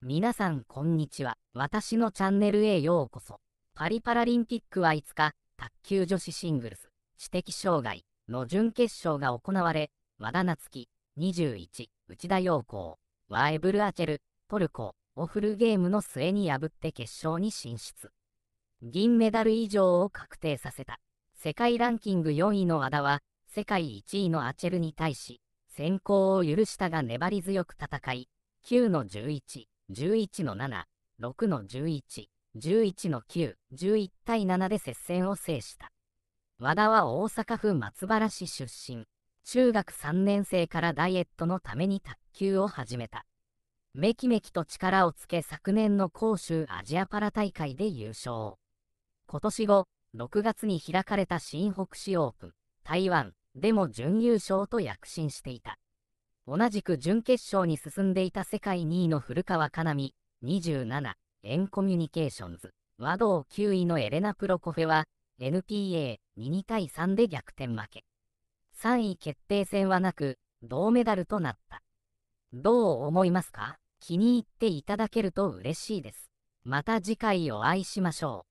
皆さんこんにちは。私のチャンネルへようこそ。パリパラリンピックは5日、卓球女子シングルス、知的障害の準決勝が行われ、和田夏樹、21、内田陽子ワエブルアチェル、トルコオフルゲームの末に破って決勝に進出。銀メダル以上を確定させた。世界ランキング4位の和田は、世界1位のアチェルに対し、先行を許したが粘り強く戦い、9の11、11の7、6の11、11の9、11対7で接戦を制した。和田は大阪府松原市出身。中学3年生からダイエットのために卓球を始めた。めきめきと力をつけ昨年の杭州アジアパラ大会で優勝。今年後、6月に開かれた新北市オープン、台湾でも準優勝と躍進していた。同じく準決勝に進んでいた世界2位の古川かなみ、27、エンコミュニケーションズ、和道9位のエレナ・プロコフェは、NPA22 対3で逆転負け。3位決定戦はなく、銅メダルとなった。どう思いますか気に入っていただけると嬉しいです。また次回お会いしましょう。